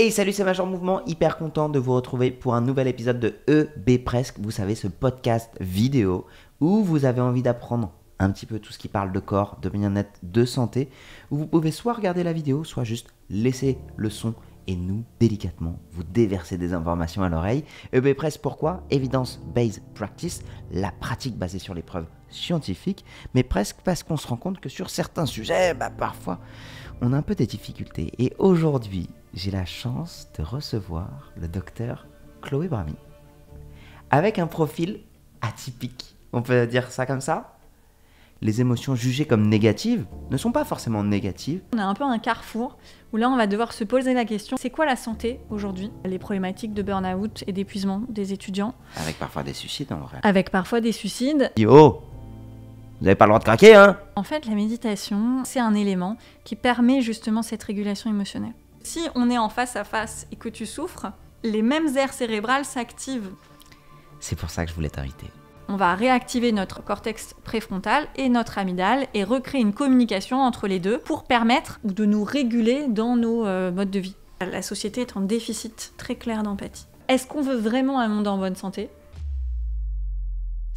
Et salut, c'est Major Mouvement, hyper content de vous retrouver pour un nouvel épisode de EB Presque, vous savez, ce podcast vidéo où vous avez envie d'apprendre un petit peu tout ce qui parle de corps, de bien-être, de santé, où vous pouvez soit regarder la vidéo, soit juste laisser le son et nous, délicatement, vous déverser des informations à l'oreille. EB Presque, pourquoi Evidence Based Practice, la pratique basée sur les preuves scientifiques, mais presque parce qu'on se rend compte que sur certains sujets, bah, parfois, on a un peu des difficultés. Et aujourd'hui, j'ai la chance de recevoir le docteur Chloé Brami, avec un profil atypique, on peut dire ça comme ça les émotions jugées comme négatives ne sont pas forcément négatives. On a un peu un carrefour où là on va devoir se poser la question, c'est quoi la santé aujourd'hui Les problématiques de burn-out et d'épuisement des étudiants. Avec parfois des suicides en vrai. Avec parfois des suicides. Yo vous n'avez pas le droit de craquer, hein En fait, la méditation, c'est un élément qui permet justement cette régulation émotionnelle. Si on est en face à face et que tu souffres, les mêmes aires cérébrales s'activent. C'est pour ça que je voulais t'inviter. On va réactiver notre cortex préfrontal et notre amygdale et recréer une communication entre les deux pour permettre de nous réguler dans nos euh, modes de vie. La société est en déficit très clair d'empathie. Est-ce qu'on veut vraiment un monde en bonne santé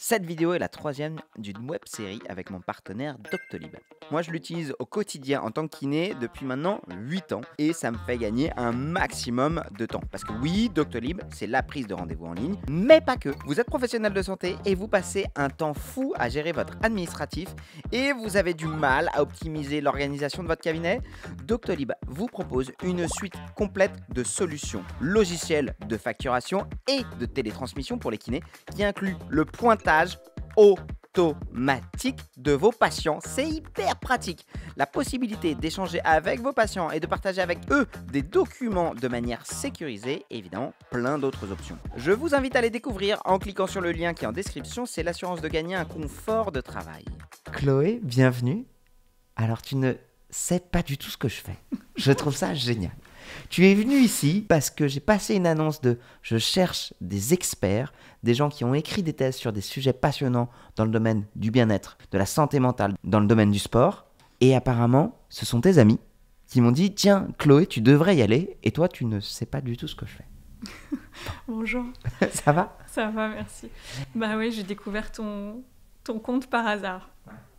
cette vidéo est la troisième d'une web série avec mon partenaire Doctolib. Moi je l'utilise au quotidien en tant que kiné depuis maintenant 8 ans et ça me fait gagner un maximum de temps. Parce que oui, Doctolib, c'est la prise de rendez-vous en ligne, mais pas que. Vous êtes professionnel de santé et vous passez un temps fou à gérer votre administratif et vous avez du mal à optimiser l'organisation de votre cabinet. Doctolib vous propose une suite complète de solutions logicielles de facturation et de télétransmission pour les kinés qui inclut le pointage automatique de vos patients. C'est hyper pratique. La possibilité d'échanger avec vos patients et de partager avec eux des documents de manière sécurisée, évidemment, plein d'autres options. Je vous invite à les découvrir en cliquant sur le lien qui est en description. C'est l'assurance de gagner un confort de travail. Chloé, bienvenue. Alors, tu ne sais pas du tout ce que je fais. Je trouve ça génial. Tu es venu ici parce que j'ai passé une annonce de je cherche des experts, des gens qui ont écrit des thèses sur des sujets passionnants dans le domaine du bien-être, de la santé mentale, dans le domaine du sport. Et apparemment, ce sont tes amis qui m'ont dit Tiens, Chloé, tu devrais y aller, et toi, tu ne sais pas du tout ce que je fais. Bonjour. Ça va Ça va, merci. Bah oui, j'ai découvert ton, ton compte par hasard.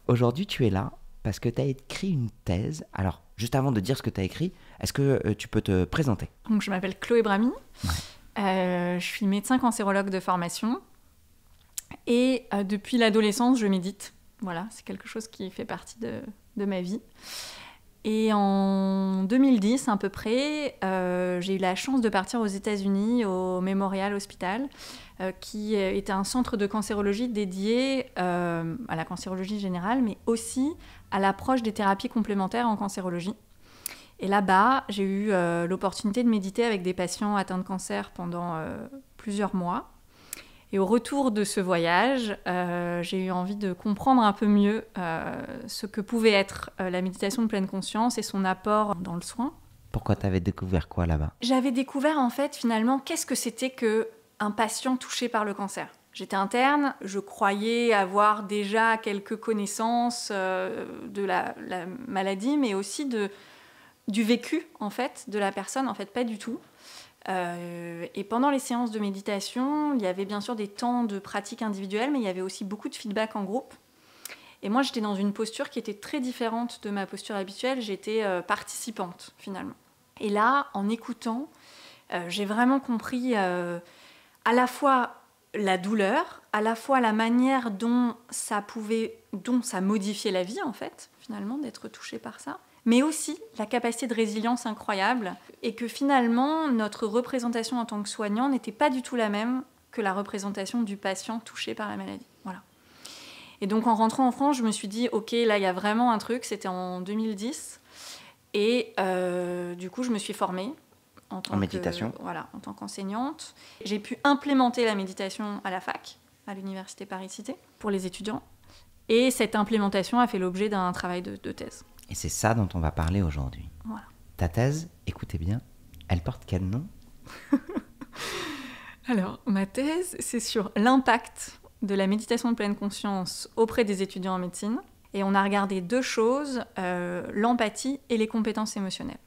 Aujourd'hui, tu es là parce que tu as écrit une thèse. Alors, juste avant de dire ce que tu as écrit, est-ce que euh, tu peux te présenter Je m'appelle Chloé Brami. Euh, je suis médecin cancérologue de formation. Et euh, depuis l'adolescence, je médite. Voilà, c'est quelque chose qui fait partie de, ma vie. Et en 2010 à peu près, j'ai eu la chance de partir aux États-Unis au Memorial Hospital, qui était un centre de cancérologie dédié à la cancérologie générale, mais aussi à l'approche des thérapies complémentaires en cancérologie. Et là-bas, j'ai eu euh, l'opportunité de méditer avec des patients atteints de cancer pendant euh, plusieurs mois. Et au retour de ce voyage, euh, j'ai eu envie de comprendre un peu mieux ce que pouvait être la méditation de pleine conscience et son apport dans le soin. Pourquoi tu avais découvert quoi là-bas J'avais découvert en fait finalement qu'est-ce que c'était que un patient touché par le cancer. J'étais interne, je croyais avoir déjà quelques connaissances de la, maladie, mais aussi de, du vécu en fait de la personne, en fait pas du tout. Euh, et pendant les séances de méditation, il y avait bien sûr des temps de pratique individuelle, mais il y avait aussi beaucoup de feedback en groupe. Et moi, j'étais dans une posture qui était très différente de ma posture habituelle. J'étais euh, participante finalement. Et là, en écoutant, euh, j'ai vraiment compris à la fois la douleur, à la fois la manière dont ça pouvait, dont ça modifiait la vie en fait, finalement, d'être touchée par ça mais aussi la capacité de résilience incroyable, et que finalement notre représentation en tant que soignant n'était pas du tout la même que la représentation du patient touché par la maladie. Voilà. Et donc en rentrant en France, je me suis dit, ok, là il y a vraiment un truc, c'était en 2010, et euh, du coup je me suis formée. En, tant méditation. voilà, en tant qu'enseignante. J'ai pu implémenter la méditation à la fac, à l'université Paris-Cité, pour les étudiants. Et cette implémentation a fait l'objet d'un travail de thèse. Et c'est ça dont on va parler aujourd'hui. Ta thèse, écoutez bien, elle porte quel nom Alors, ma thèse, c'est sur l'impact de la méditation de pleine conscience auprès des étudiants en médecine. Et on a regardé deux choses, euh, l'empathie et les compétences émotionnelles.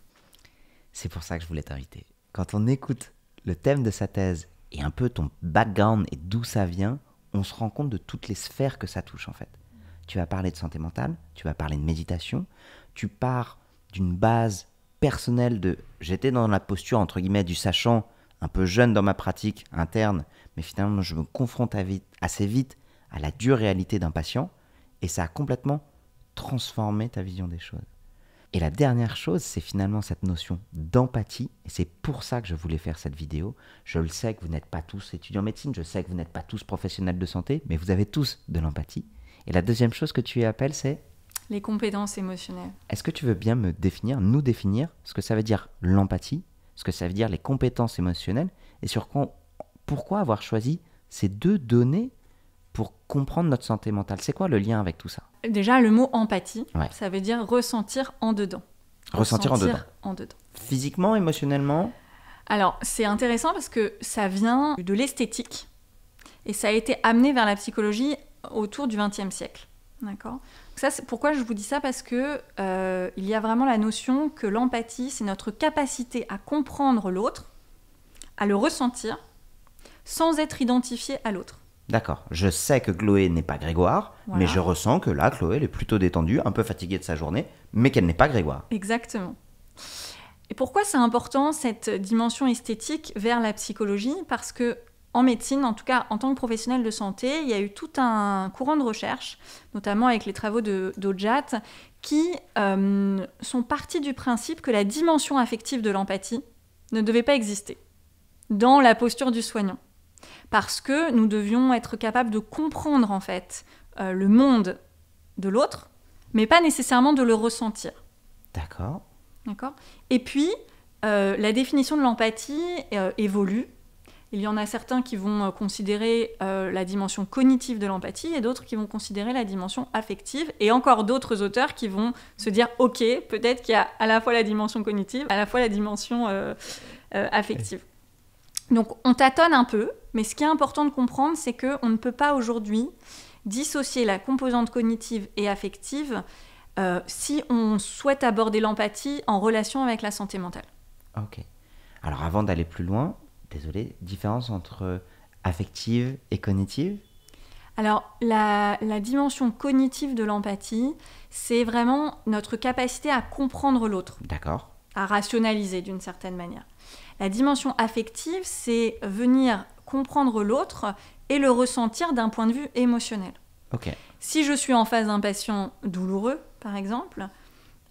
C'est pour ça que je voulais t'inviter. Quand on écoute le thème de sa thèse et un peu ton background et d'où ça vient, on se rend compte de toutes les sphères que ça touche en fait tu vas parler de santé mentale, tu vas parler de méditation, tu pars d'une base personnelle de j'étais dans la posture entre guillemets du sachant, un peu jeune dans ma pratique interne, mais finalement je me confronte assez vite à la dure réalité d'un patient et ça a complètement transformé ta vision des choses. Et la dernière chose, c'est finalement cette notion d'empathie. Et c'est pour ça que je voulais faire cette vidéo. Je le sais que vous n'êtes pas tous étudiants en médecine, je sais que vous n'êtes pas tous professionnels de santé, mais vous avez tous de l'empathie. Et la deuxième chose que tu y appelles, c'est Les compétences émotionnelles. Est-ce que tu veux bien me définir, nous définir, ce que ça veut dire l'empathie, ce que ça veut dire les compétences émotionnelles, et sur quoi, pourquoi avoir choisi ces deux données pour comprendre notre santé mentale C'est quoi le lien avec tout ça Déjà, le mot empathie, ça veut dire ressentir en dedans. Ressentir, en, en dedans. Physiquement, émotionnellement Alors, c'est intéressant parce que ça vient de l'esthétique et ça a été amené vers la psychologie autour du XXe siècle. D'accord. Ça, pourquoi je vous dis ça parce que euh, il y a vraiment la notion que l'empathie, c'est notre capacité à comprendre l'autre, à le ressentir, sans être identifié à l'autre. D'accord. Je sais que Chloé n'est pas Grégoire, mais je ressens que là, Chloé, elle est plutôt détendue, un peu fatiguée de sa journée, mais qu'elle n'est pas Grégoire. Exactement. Et pourquoi c'est important cette dimension esthétique vers la psychologie Parce que en médecine, en tout cas en tant que professionnel de santé, il y a eu tout un courant de recherche, notamment avec les travaux d'Ojat, qui euh, sont partis du principe que la dimension affective de l'empathie ne devait pas exister dans la posture du soignant. Parce que nous devions être capables de comprendre en fait euh, le monde de l'autre, mais pas nécessairement de le ressentir. D'accord. D'accord. Et puis, euh, la définition de l'empathie évolue il y en a certains qui vont euh, considérer euh, la dimension cognitive de l'empathie et d'autres qui vont considérer la dimension affective et encore d'autres auteurs qui vont se dire ok, peut-être qu'il y a à la fois la dimension cognitive, à la fois la dimension euh, affective. Donc on tâtonne un peu, mais ce qui est important de comprendre, c'est qu'on ne peut pas aujourd'hui dissocier la composante cognitive et affective si on souhaite aborder l'empathie en relation avec la santé mentale. Ok. Alors avant d'aller plus loin, désolé, différence entre euh, affective et cognitive alors, la, dimension cognitive de l'empathie, c'est vraiment notre capacité à comprendre l'autre. D'accord. À rationaliser d'une certaine manière. La dimension affective, c'est venir comprendre l'autre et le ressentir d'un point de vue émotionnel. Ok. Si je suis en face d'un patient douloureux, par exemple,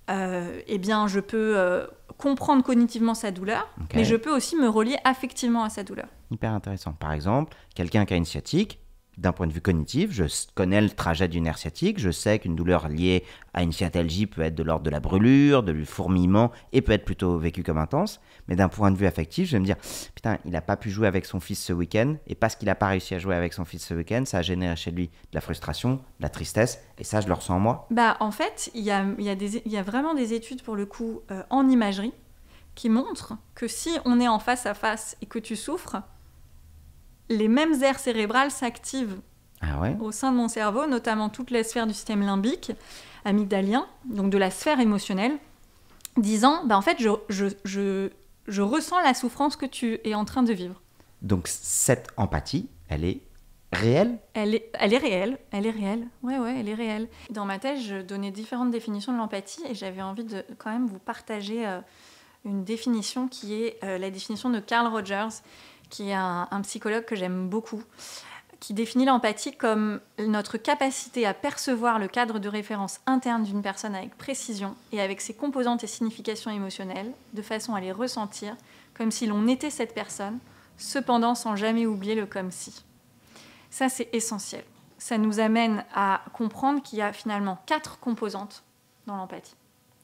euh, eh bien, je peux euh, comprendre cognitivement sa douleur, mais je peux aussi me relier affectivement à sa douleur. Hyper intéressant. Par exemple, quelqu'un qui a une sciatique, d'un point de vue cognitif, je connais le trajet d'une nerf sciatique, je sais qu'une douleur liée à une sciatalgie peut être de l'ordre de la brûlure, de de fourmillement, et peut être plutôt vécue comme intense. Mais d'un point de vue affectif, je vais me dire, putain, il n'a pas pu jouer avec son fils ce week-end, et parce qu'il n'a pas réussi à jouer avec son fils ce week-end, ça a généré chez lui de la frustration, de la tristesse, et ça, je le ressens en moi. Bah, en fait, il y a, vraiment des études, pour le coup, euh, en imagerie, qui montrent que si on est en face à face et que tu souffres, les mêmes aires cérébrales s'activent ah au sein de mon cerveau, notamment toutes les sphères du système limbique, amygdalien, donc de la sphère émotionnelle, disant bah, en fait, je, ressens la souffrance que tu es en train de vivre. Donc cette empathie, elle est réelle elle est, réelle, elle est réelle. Ouais, ouais, elle est réelle. Dans ma thèse, je donnais différentes définitions de l'empathie et j'avais envie de quand même vous partager euh, une définition qui est euh, la définition de Carl Rogers qui est un, psychologue que j'aime beaucoup, qui définit l'empathie comme notre capacité à percevoir le cadre de référence interne d'une personne avec précision et avec ses composantes et significations émotionnelles, de façon à les ressentir comme si l'on était cette personne, cependant sans jamais oublier le comme si. Ça, c'est essentiel. Ça nous amène à comprendre qu'il y a finalement quatre composantes dans l'empathie.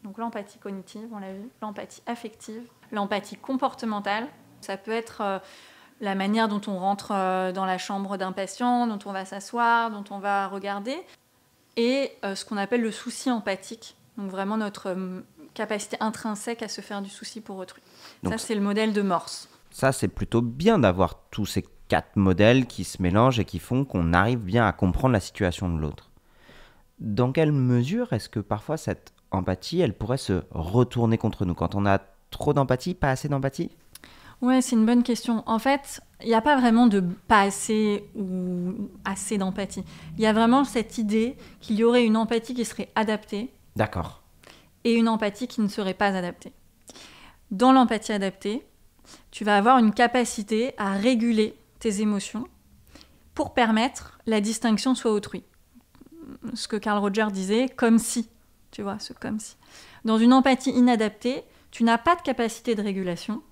Donc l'empathie cognitive, on l'a vu, l'empathie affective, l'empathie comportementale, ça peut être... Euh, la manière dont on rentre euh, dans la chambre d'un patient, dont on va s'asseoir, dont on va regarder, et euh, ce qu'on appelle le souci empathique, donc vraiment notre euh, capacité intrinsèque à se faire du souci pour autrui. ça, c'est le modèle de Morse. Ça, c'est plutôt bien d'avoir tous ces quatre modèles qui se mélangent et qui font qu'on arrive bien à comprendre la situation de l'autre. Dans quelle mesure est-ce que parfois cette empathie, elle pourrait se retourner contre nous quand on a trop d'empathie, pas assez d'empathie oui, c'est une bonne question. En fait, il n'y a pas vraiment de pas assez ou assez d'empathie. Il y a vraiment cette idée qu'il y aurait une empathie qui serait adaptée. D'accord. Et une empathie qui ne serait pas adaptée. Dans l'empathie adaptée, tu vas avoir une capacité à réguler tes émotions pour permettre la distinction soit autrui. Ce que Carl Roger disait, comme si, tu vois, ce comme si. Dans une empathie inadaptée, tu n'as pas de capacité de régulation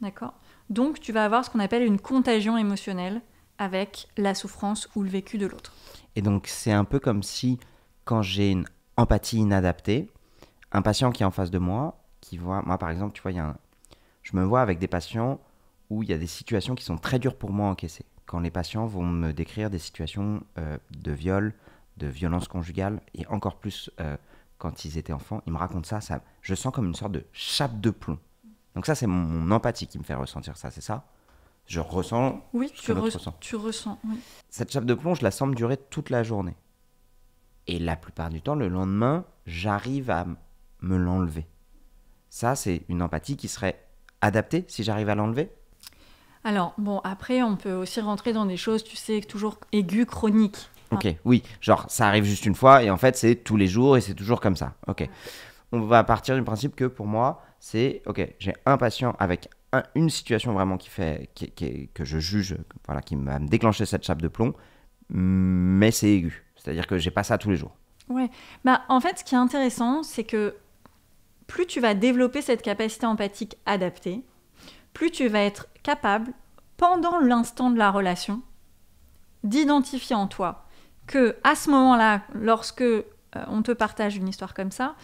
D'accord Donc, tu vas avoir ce qu'on appelle une contagion émotionnelle avec la souffrance ou le vécu de l'autre. Et donc, c'est un peu comme si, quand j'ai une empathie inadaptée, un patient qui est en face de moi, qui voit, moi par exemple, tu vois, je me vois avec des patients où il y a des situations qui sont très dures pour moi à encaisser. Quand les patients vont me décrire des situations euh, de viol, de violence conjugale, et encore plus euh, quand ils étaient enfants, ils me racontent ça, ça, je sens comme une sorte de chape de plomb. Donc ça, c'est mon empathie qui me fait ressentir ça, c'est ça Je ressens. Oui, tu, que tu ressens. Cette chape de plomb, je la sens durer toute la journée. Et la plupart du temps, le lendemain, j'arrive à me l'enlever. Ça, c'est une empathie qui serait adaptée si j'arrive à l'enlever. Alors, bon, après, on peut aussi rentrer dans des choses, tu sais, toujours aiguës, chroniques. Ok, oui, genre ça arrive juste une fois et en fait c'est tous les jours et c'est toujours comme ça. Ok. On va partir du principe que pour moi, c'est ok, j'ai un patient avec une situation vraiment qui fait, que je juge, voilà, qui va me déclencher cette chape de plomb, mais c'est aigu. C'est-à-dire que j'ai pas ça tous les jours. Ouais. Bah, en fait, ce qui est intéressant, c'est que plus tu vas développer cette capacité empathique adaptée, plus tu vas être capable, pendant l'instant de la relation, d'identifier en toi que à ce moment-là, lorsque euh, on te partage une histoire comme ça,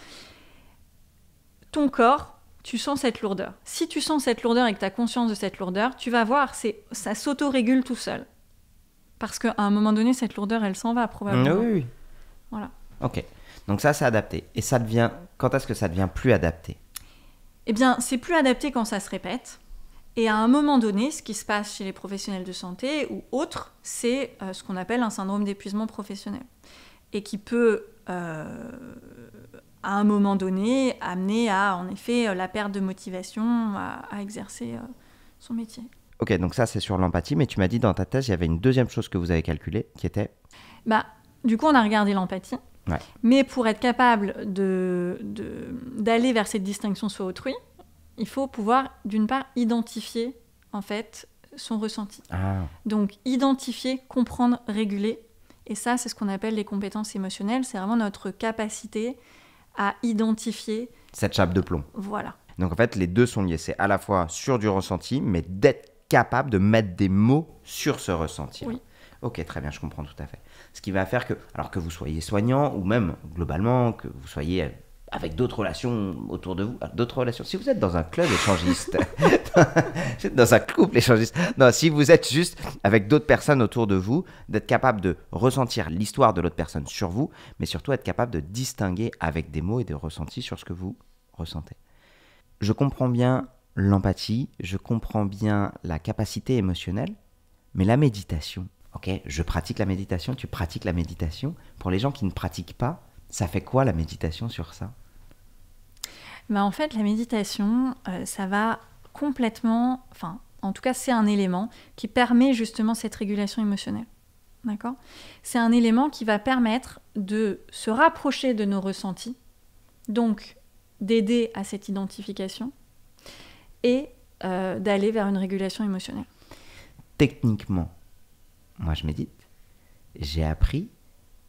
ton corps tu sens cette lourdeur. Si tu sens cette lourdeur et que tu as conscience de cette lourdeur, tu vas voir, c'est ça s'autorégule tout seul. Parce qu'à un moment donné, cette lourdeur, elle s'en va probablement. Ah oui, oui, Voilà. Ok. Donc ça, c'est adapté. Et ça devient. Quand est-ce que ça devient plus adapté Eh bien, c'est plus adapté quand ça se répète. Et à un moment donné, ce qui se passe chez les professionnels de santé ou autres, c'est euh, ce qu'on appelle un syndrome d'épuisement professionnel. Et qui peut euh, à un moment donné, amener à, en effet, euh, la perte de motivation à, exercer euh, son métier. Ok, donc ça, c'est sur l'empathie, mais tu m'as dit dans ta thèse, il y avait une deuxième chose que vous avez calculée, qui était bah, Du coup, on a regardé l'empathie. Mais pour être capable d'aller de, d'aller vers cette distinction soit autrui, il faut pouvoir, d'une part, identifier, en fait, son ressenti. Ah. Donc, identifier, comprendre, réguler. Et ça, c'est ce qu'on appelle les compétences émotionnelles. C'est vraiment notre capacité à identifier cette chape de plomb. Voilà. Donc en fait, les deux sont liés. C'est à la fois sur du ressenti, mais d'être capable de mettre des mots sur ce ressenti. Oui. Ok, très bien, je comprends tout à fait. Ce qui va faire que, alors que vous soyez soignant, ou même globalement, que vous soyez avec d'autres relations autour de vous, ah, d'autres relations. Si vous êtes dans un club échangiste, dans un couple échangiste, non, si vous êtes juste avec d'autres personnes autour de vous, d'être capable de ressentir l'histoire de l'autre personne sur vous, mais surtout être capable de distinguer avec des mots et des ressentis sur ce que vous ressentez. Je comprends bien l'empathie, je comprends bien la capacité émotionnelle, mais la méditation, ok, je pratique la méditation, tu pratiques la méditation. Pour les gens qui ne pratiquent pas, ça fait quoi la méditation sur ça bah, en fait, la méditation, euh, ça va complètement, enfin, en tout cas, c'est un élément qui permet justement cette régulation émotionnelle. D'accord C'est un élément qui va permettre de se rapprocher de nos ressentis, donc d'aider à cette identification et euh, d'aller vers une régulation émotionnelle. Techniquement, moi je médite, j'ai appris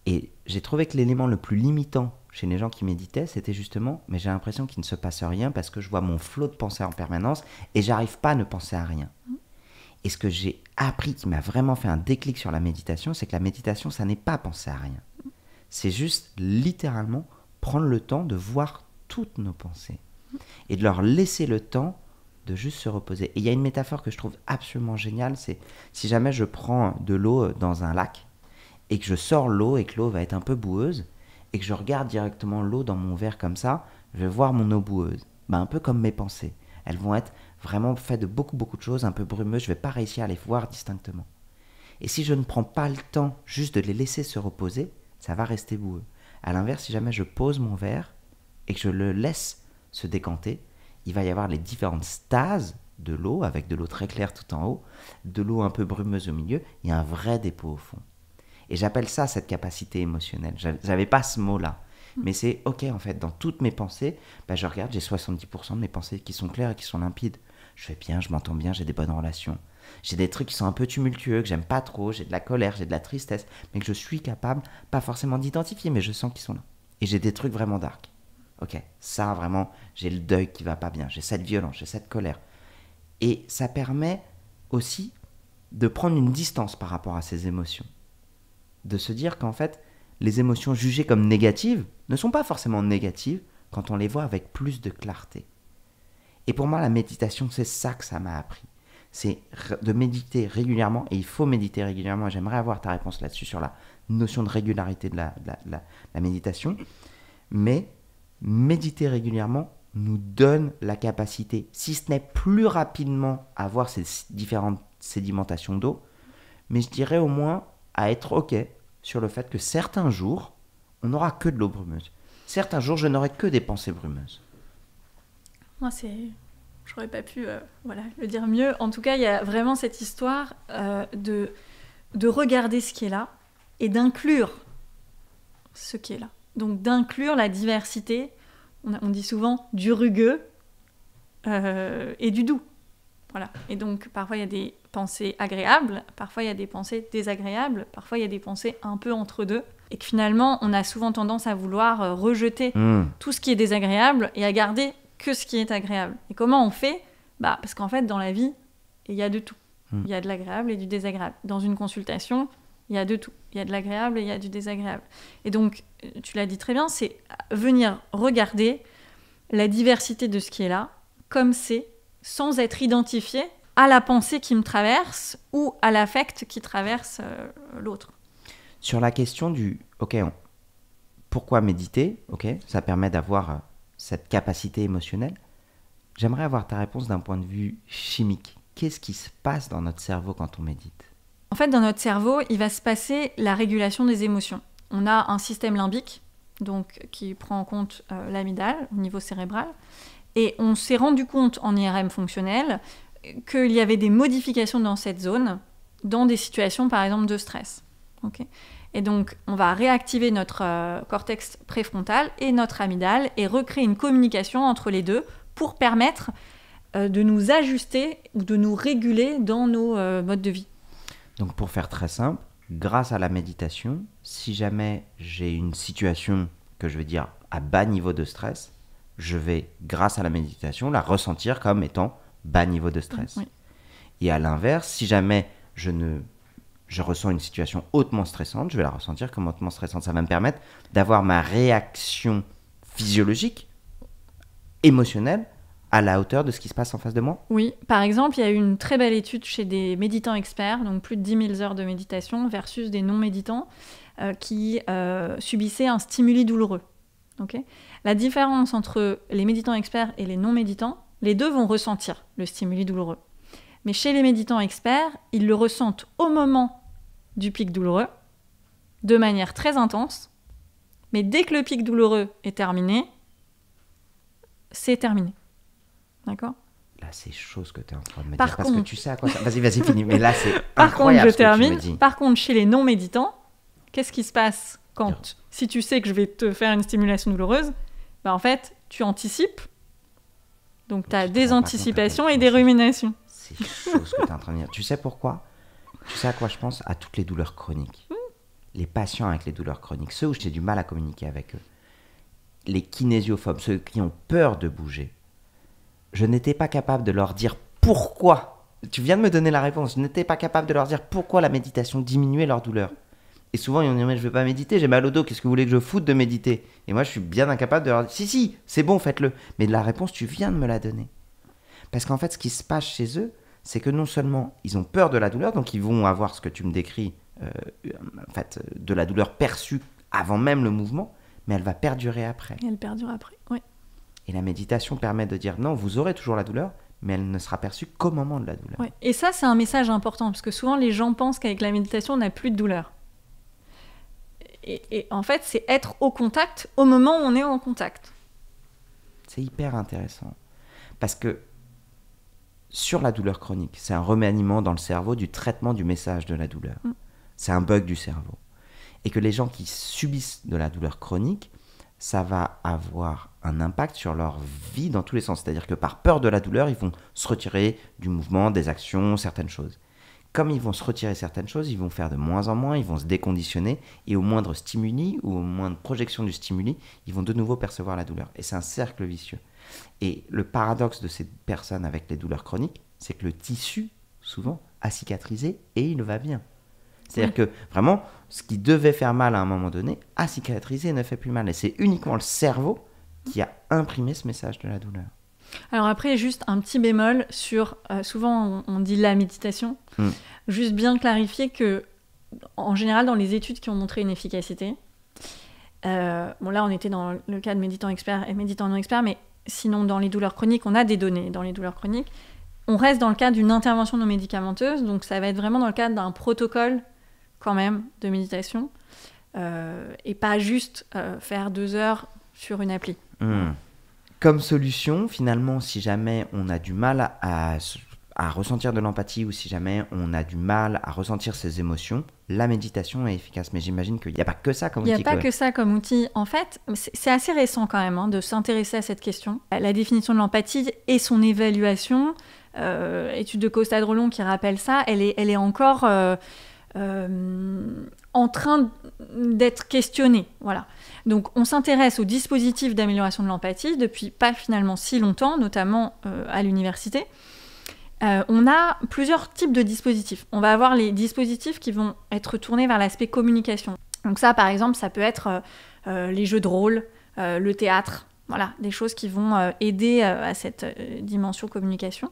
et j'ai trouvé que l'élément le plus limitant chez les gens qui méditaient, c'était justement, mais j'ai l'impression qu'il ne se passe rien parce que je vois mon flot de pensée en permanence et j'arrive pas à ne penser à rien. Et ce que j'ai appris qui m'a vraiment fait un déclic sur la méditation, c'est que la méditation, ça n'est pas penser à rien. C'est juste littéralement prendre le temps de voir toutes nos pensées et de leur laisser le temps de juste se reposer. Et il y a une métaphore que je trouve absolument géniale, c'est si jamais je prends de l'eau dans un lac et que je sors l'eau et que l'eau va être un peu boueuse, et que je regarde directement l'eau dans mon verre comme ça, je vais voir mon eau boueuse. Ben, un peu comme mes pensées. Elles vont être vraiment faites de beaucoup, beaucoup de choses, un peu brumeuses, je ne vais pas réussir à les voir distinctement. Et si je ne prends pas le temps juste de les laisser se reposer, ça va rester boueux. A l'inverse, si jamais je pose mon verre et que je le laisse se décanter, il va y avoir les différentes stases de l'eau, avec de l'eau très claire tout en haut, de l'eau un peu brumeuse au milieu, il y a un vrai dépôt au fond. Et j'appelle ça cette capacité émotionnelle. J'avais pas ce mot-là. Mm. Mais c'est OK, en fait, dans toutes mes pensées, bah, je regarde, j'ai 70% de mes pensées qui sont claires et qui sont limpides. Je fais bien, je m'entends bien, j'ai des bonnes relations. J'ai des trucs qui sont un peu tumultueux, que j'aime pas trop, j'ai de la colère, j'ai de la tristesse, mais que je suis capable, pas forcément d'identifier, mais je sens qu'ils sont là. Et j'ai des trucs vraiment dark. Ok, ça vraiment, j'ai le deuil qui va pas bien, j'ai cette violence, j'ai cette colère. Et ça permet aussi de prendre une distance par rapport à ces émotions de se dire qu'en fait, les émotions jugées comme négatives ne sont pas forcément négatives quand on les voit avec plus de clarté. Et pour moi, la méditation, c'est ça que ça m'a appris. C'est de méditer régulièrement, et il faut méditer régulièrement, j'aimerais avoir ta réponse là-dessus, sur la notion de régularité de la, de la méditation. Mais méditer régulièrement nous donne la capacité, si ce n'est plus rapidement, à voir ces différentes sédimentations d'eau, mais je dirais au moins à être OK sur le fait que certains jours, on n'aura que de l'eau brumeuse. Certains jours, je n'aurai que des pensées brumeuses. Moi, c'est. J'aurais pas pu euh, voilà, le dire mieux. En tout cas, il y a vraiment cette histoire euh, de, de regarder ce qui est là et d'inclure ce qui est là. Donc, d'inclure la diversité. On, dit souvent du rugueux euh, et du doux. Voilà. Et donc, parfois, il y a des pensées agréables, parfois il y a des pensées désagréables, parfois il y a des pensées un peu entre deux. Et finalement, on a souvent tendance à vouloir euh, rejeter hmm. tout ce qui est désagréable et à garder que ce qui est agréable. Et comment on fait bah, Parce qu'en fait, dans la vie, il y a de tout. Hmm. Il y a de l'agréable et du désagréable. Dans une consultation, il y a de tout. Il y a de l'agréable et il y a du désagréable. Et donc, euh, tu l'as dit très bien, c'est venir regarder la diversité de ce qui est là, comme c'est, sans être identifié à la pensée qui me traverse ou à l'affect qui traverse euh, l'autre. Sur la question du OK, pourquoi méditer OK, ça permet d'avoir euh, cette capacité émotionnelle. J'aimerais avoir ta réponse d'un point de vue chimique. Qu'est-ce qui se passe dans notre cerveau quand on médite En fait, dans notre cerveau, il va se passer la régulation des émotions. On a un système limbique donc qui prend en compte euh, au niveau cérébral et on s'est rendu compte en IRM fonctionnel qu'il y avait des modifications dans cette zone, dans des situations par exemple de stress. et donc, on va réactiver notre euh, cortex préfrontal et notre amygdale et recréer une communication entre les deux pour permettre euh, de nous ajuster ou de nous réguler dans nos euh, modes de vie. Donc, pour faire très simple, grâce à la méditation, si jamais j'ai une situation que je veux dire à bas niveau de stress, je vais, grâce à la méditation, la ressentir comme étant bas niveau de stress. Et à l'inverse, si jamais je ne je ressens une situation hautement stressante, je vais la ressentir comme hautement stressante. Ça va me permettre d'avoir ma réaction physiologique, émotionnelle, à la hauteur de ce qui se passe en face de moi Oui, par exemple, il y a eu une très belle étude chez des méditants experts, donc plus de 10 000 heures de méditation versus des non-méditants euh, qui euh, subissaient un stimuli douloureux. la différence entre les méditants experts et les non-méditants, les deux vont ressentir le stimuli douloureux. Mais chez les méditants experts, ils le ressentent au moment du pic douloureux, de manière très intense, mais dès que le pic douloureux est terminé, c'est terminé. D'accord Là, c'est chose que tu es en train de me par dire, contre... parce que tu sais à quoi ça... Vas-y, vas-y, finis, mais là, c'est Par contre, je termine. Par contre, chez les non-méditants, qu'est-ce qui se passe quand, si tu sais que je vais te faire une stimulation douloureuse, bah en fait, tu anticipes donc tu as des anticipations et des ruminations. C'est chaud ce que tu es en train de dire. Tu sais pourquoi Tu sais à quoi je pense À toutes les douleurs chroniques. Hmm. Les patients avec les douleurs chroniques, ceux où j'ai du mal à communiquer avec eux. Les kinésiophobes, ceux qui ont peur de bouger. Je n'étais pas capable de leur dire pourquoi. Tu viens de me donner la réponse. Je n'étais pas capable de leur dire pourquoi la méditation diminuait leur douleur. Et souvent, ils vont mais je veux pas méditer, j'ai mal au dos, qu'est-ce que vous voulez que je foute de méditer Et moi, je suis bien incapable de leur dire, si, si, c'est bon, faites-le. Mais la réponse, tu viens de me la donner. Parce qu'en fait, ce qui se passe chez eux, c'est que non seulement ils ont peur de la douleur, donc ils vont avoir ce que tu me décris, euh, en fait, de la douleur perçue avant même le mouvement, mais elle va perdurer après. Et elle perdure après, oui. Et la méditation permet de dire, non, vous aurez toujours la douleur, mais elle ne sera perçue qu'au moment de la douleur. Et ça, c'est un message important, parce que souvent les gens pensent qu'avec la méditation, on n'a plus de douleur et, en fait, c'est être au contact au moment où on est en contact. C'est hyper intéressant. Parce que sur la douleur chronique, c'est un remaniement dans le cerveau du traitement du message de la douleur. Mm. C'est un bug du cerveau. Et que les gens qui subissent de la douleur chronique, ça va avoir un impact sur leur vie dans tous les sens. C'est-à-dire que par peur de la douleur, ils vont se retirer du mouvement, des actions, certaines choses comme ils vont se retirer certaines choses, ils vont faire de moins en moins, ils vont se déconditionner, et au moindre stimuli ou au moindre projection du stimuli, ils vont de nouveau percevoir la douleur. Et c'est un cercle vicieux. Et le paradoxe de ces personnes avec les douleurs chroniques, c'est que le tissu, souvent, a cicatrisé et il va bien. C'est-à-dire que vraiment, ce qui devait faire mal à un moment donné, a cicatrisé et ne fait plus mal. Et c'est uniquement le cerveau qui a imprimé ce message de la douleur. Alors après, juste un petit bémol sur, euh, souvent on, dit la méditation, hmm. juste bien clarifier que, en général, dans les études qui ont montré une efficacité, euh, bon là on était dans le cas de méditant experts et méditant non experts, mais sinon dans les douleurs chroniques, on a des données dans les douleurs chroniques. On reste dans le cadre d'une intervention non médicamenteuse, donc ça va être vraiment dans le cadre d'un protocole quand même de méditation, euh, et pas juste faire deux heures sur une appli. Hmm. Comme solution, finalement, si jamais on a du mal à, ressentir de l'empathie ou si jamais on a du mal à ressentir ses émotions, la méditation est efficace. Mais j'imagine qu'il n'y a pas que ça comme outil. Il n'y a pas que ça comme outil. En fait, c'est assez récent quand même hein, de s'intéresser à cette question. Euh, la définition de l'empathie et son évaluation, euh, étude de Costa Drolon qui rappelle ça, elle est, encore euh, en train d'être questionnée. Voilà. Donc on s'intéresse aux dispositifs d'amélioration de l'empathie depuis pas finalement si longtemps, notamment euh, à l'université. Euh, on a plusieurs types de dispositifs. On va avoir les dispositifs qui vont être tournés vers l'aspect communication. Donc ça, par exemple, ça peut être euh, les jeux de rôle, le théâtre, voilà, des choses qui vont euh, aider euh, à cette euh, dimension communication.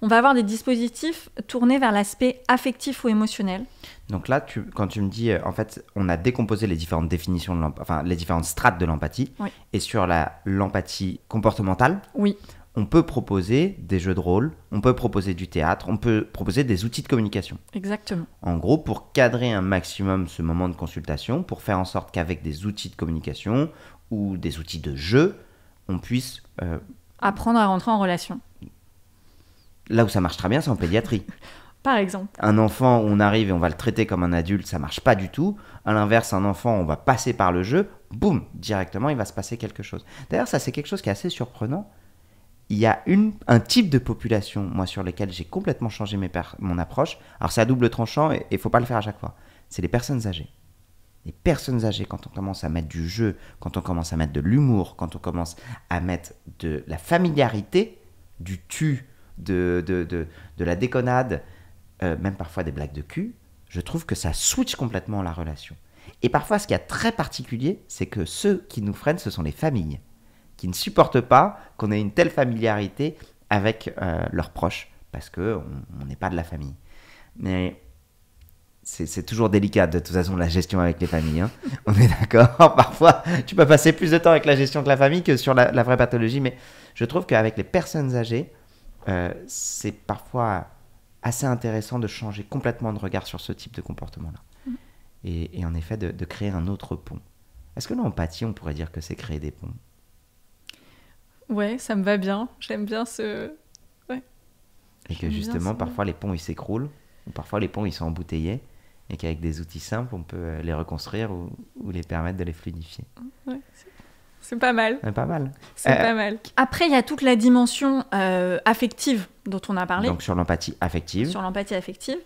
On va avoir des dispositifs tournés vers l'aspect affectif ou émotionnel. Donc là, quand tu me dis, en fait, on a décomposé les différentes définitions, de enfin les différentes strates de l'empathie, et sur l'empathie comportementale, oui. on peut proposer des jeux de rôle, on peut proposer du théâtre, on peut proposer des outils de communication. Exactement. En gros, pour cadrer un maximum ce moment de consultation, pour faire en sorte qu'avec des outils de communication ou des outils de jeu, on puisse... Euh, Apprendre à rentrer en relation. Là où ça marche très bien, c'est en pédiatrie. Par exemple. Un enfant, on arrive et on va le traiter comme un adulte, ça marche pas du tout. À l'inverse, un enfant, on va passer par le jeu, boum, directement, il va se passer quelque chose. D'ailleurs, ça, c'est quelque chose qui est assez surprenant. Il y a une, un type de population, moi, sur lequel j'ai complètement changé mes mon approche. Alors, c'est à double tranchant et il faut pas le faire à chaque fois. C'est les personnes âgées les personnes âgées, quand on commence à mettre du jeu, quand on commence à mettre de l'humour, quand on commence à mettre de la familiarité, du tu, de, de, la déconnade, euh, même parfois des blagues de cul, je trouve que ça switch complètement la relation. Et parfois, ce qui est très particulier, c'est que ceux qui nous freinent, ce sont les familles, qui ne supportent pas qu'on ait une telle familiarité avec euh, leurs proches, parce qu'on n'est pas de la famille. Mais c'est toujours délicat de toute façon la gestion avec les familles. Hein. On est d'accord. Parfois, tu peux passer plus de temps avec la gestion de la famille que sur la, vraie pathologie. Mais je trouve qu'avec les personnes âgées, euh, c'est parfois assez intéressant de changer complètement de regard sur ce type de comportement-là. Mm. Et, en effet, de, créer un autre pont. Est-ce que l'empathie, on pourrait dire que c'est créer des ponts Ouais, ça me va bien. J'aime bien ce. Et que justement, parfois, les ponts, ils s'écroulent. Ou parfois, les ponts, ils sont embouteillés et qu'avec des outils simples, on peut euh, les reconstruire ou, les permettre de les fluidifier. c'est pas mal. C'est pas mal. C'est euh, pas mal. Après, il y a toute la dimension euh, affective dont on a parlé. Donc sur l'empathie affective. Sur l'empathie affective.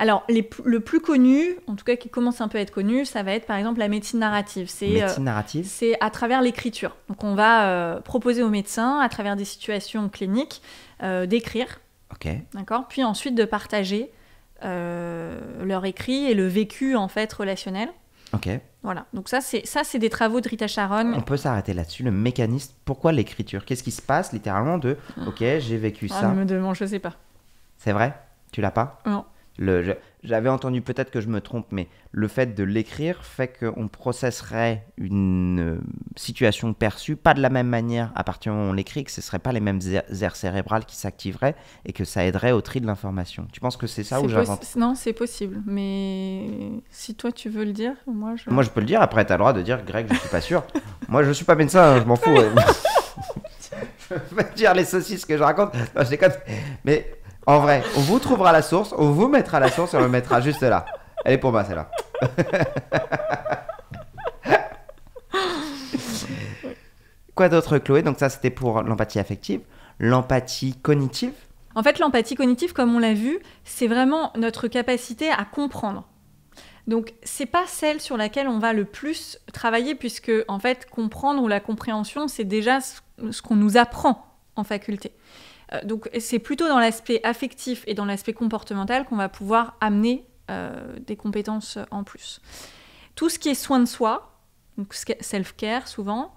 Alors, le plus connu, en tout cas qui commence un peu à être connu, ça va être par exemple la médecine narrative. C'est narrative C'est à travers l'écriture. Donc, on va proposer aux médecins, à travers des situations cliniques, d'écrire. Ok. D'accord Puis ensuite de partager euh, leur écrit et le vécu en fait relationnel. Ok. Voilà, donc ça c'est ça c'est des travaux de Rita Sharon. On peut s'arrêter là-dessus, le mécanisme. Pourquoi l'écriture Qu'est-ce qui se passe littéralement de ah. Ok, j'ai vécu ah, ça. Me demande, je sais pas. C'est vrai Tu l'as pas Non. Le, j'avais entendu peut-être que je me trompe, mais le fait de l'écrire fait qu'on processerait une euh, situation perçue pas de la même manière à partir où on l'écrit, que ce ne seraient pas les mêmes er-, aires cérébrales qui s'activeraient et que ça aiderait au tri de l'information. Tu penses que c'est ça ou j'invente Non, c'est possible, mais si toi tu veux le dire, moi je... Moi je peux le dire, après tu as le droit de dire Greg, je suis pas sûr. moi je suis pas médecin, hein, je m'en fous. je vais dire les saucisses que je raconte. Non, je déconne. Mais en vrai, on vous trouvera la source, on vous mettra la source et on le mettra juste là. Elle est pour moi celle-là. Quoi d'autre, Chloé Donc ça, c'était pour l'empathie affective, l'empathie cognitive. En fait, l'empathie cognitive, comme on l'a vu, c'est vraiment notre capacité à comprendre. Donc, c'est pas celle sur laquelle on va le plus travailler, puisque en fait, comprendre ou la compréhension, c'est déjà ce qu'on nous apprend en faculté. Euh, donc c'est plutôt dans l'aspect affectif et dans l'aspect comportemental qu'on va pouvoir amener euh, des compétences en plus. Tout ce qui est soin de soi, donc self-care souvent,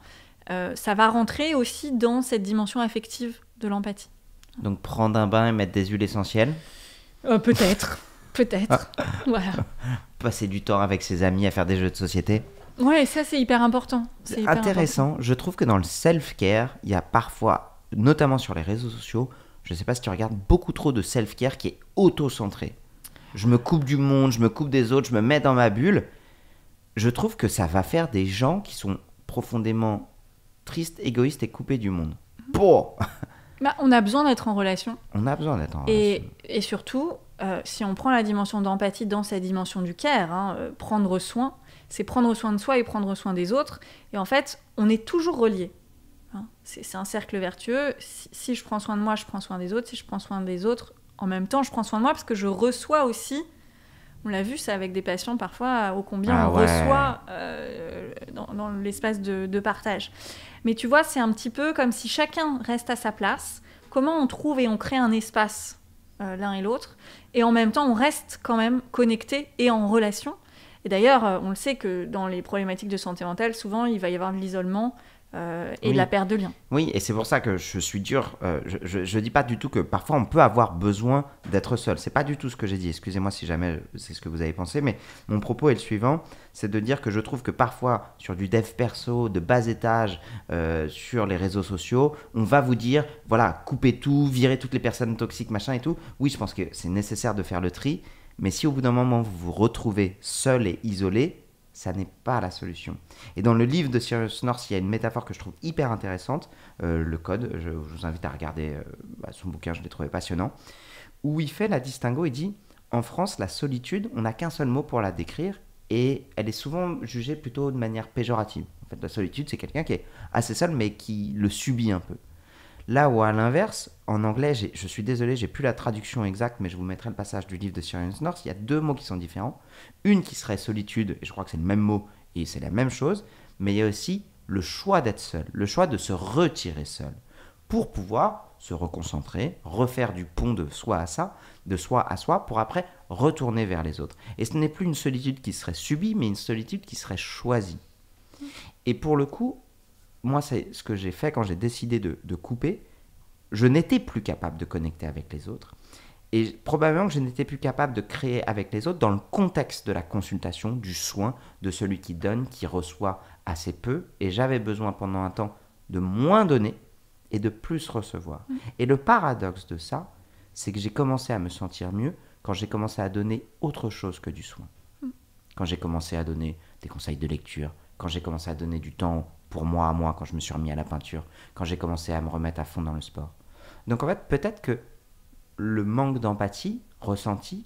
euh, ça va rentrer aussi dans cette dimension affective de l'empathie. Donc prendre un bain et mettre des huiles essentielles Peut-être, peut-être. Ah. Passer du temps avec ses amis à faire des jeux de société Ouais, ça c'est hyper important. C'est intéressant. Je trouve que dans le self-care, il y a parfois notamment sur les réseaux sociaux, je ne sais pas si tu regardes beaucoup trop de self-care qui est auto-centré. Je me coupe du monde, je me coupe des autres, je me mets dans ma bulle. Je trouve que ça va faire des gens qui sont profondément tristes, égoïstes et coupés du monde. Mhm. Bon. Bah, on a besoin d'être en relation. On a besoin d'être en et, relation. Et surtout, euh, si on prend la dimension d'empathie dans sa dimension du care, hein, euh, prendre soin, c'est prendre soin de soi et prendre soin des autres. Et en fait, on est toujours relié. Hein, c'est un cercle vertueux. Si, je prends soin de moi, je prends soin des autres. Si je prends soin des autres, en même temps, je prends soin de moi parce que je reçois aussi. On l'a vu, ça avec des patients parfois, euh, ô combien ah on reçoit euh, dans, l'espace de, partage. Mais tu vois, c'est un petit peu comme si chacun reste à sa place. Comment on trouve et on crée un espace euh, l'un et l'autre, et en même temps, on reste quand même connecté et en relation. Et d'ailleurs, on le sait que dans les problématiques de santé mentale, souvent, il va y avoir de l'isolement, euh, et la perte de lien. Oui, et c'est pour ça que je suis dur. Euh, je ne dis pas du tout que parfois on peut avoir besoin d'être seul. C'est pas du tout ce que j'ai dit. Excusez-moi si jamais c'est ce que vous avez pensé, mais mon propos est le suivant c'est de dire que je trouve que parfois sur du dev perso de bas étage euh, sur les réseaux sociaux, on va vous dire voilà, coupez tout, virer toutes les personnes toxiques, machin et tout. Oui, je pense que c'est nécessaire de faire le tri. Mais si au bout d'un moment vous vous retrouvez seul et isolé, ça n'est pas la solution. Et dans le livre de Sirius North, il y a une métaphore que je trouve hyper intéressante, euh, le code, je, vous invite à regarder euh, bah, son bouquin, je l'ai trouvé passionnant, où il fait la distinguo il dit, en France, la solitude, on n'a qu'un seul mot pour la décrire, et elle est souvent jugée plutôt de manière péjorative. En fait, la solitude, c'est quelqu'un qui est assez seul, mais qui le subit un peu. Là où, à l'inverse, en anglais, je suis désolé, j'ai plus la traduction exacte, mais je vous mettrai le passage du livre de Sirius North. Il y a deux mots qui sont différents. Une qui serait solitude, et je crois que c'est le même mot, et c'est la même chose, mais il y a aussi le choix d'être seul, le choix de se retirer seul, pour pouvoir se reconcentrer, refaire du pont de soi à ça, de soi à soi, pour après retourner vers les autres. Et ce n'est plus une solitude qui serait subie, mais une solitude qui serait choisie. Mm. Et pour le coup, moi, c'est ce que j'ai fait quand j'ai décidé de, couper. Je n'étais plus capable de connecter avec les autres. Et probablement que je n'étais plus capable de créer avec les autres dans le contexte de la consultation, du soin, de celui qui donne, qui reçoit assez peu. Et j'avais besoin pendant un temps de moins donner et de plus recevoir. Mmh. Et le paradoxe de ça, c'est que j'ai commencé à me sentir mieux quand j'ai commencé à donner autre chose que du soin. Mmh. Quand j'ai commencé à donner des conseils de lecture, quand j'ai commencé à donner du temps pour moi à moi quand je me suis remis à la peinture, quand j'ai commencé à me remettre à fond dans le sport. Donc en fait, peut-être que le manque d'empathie ressenti,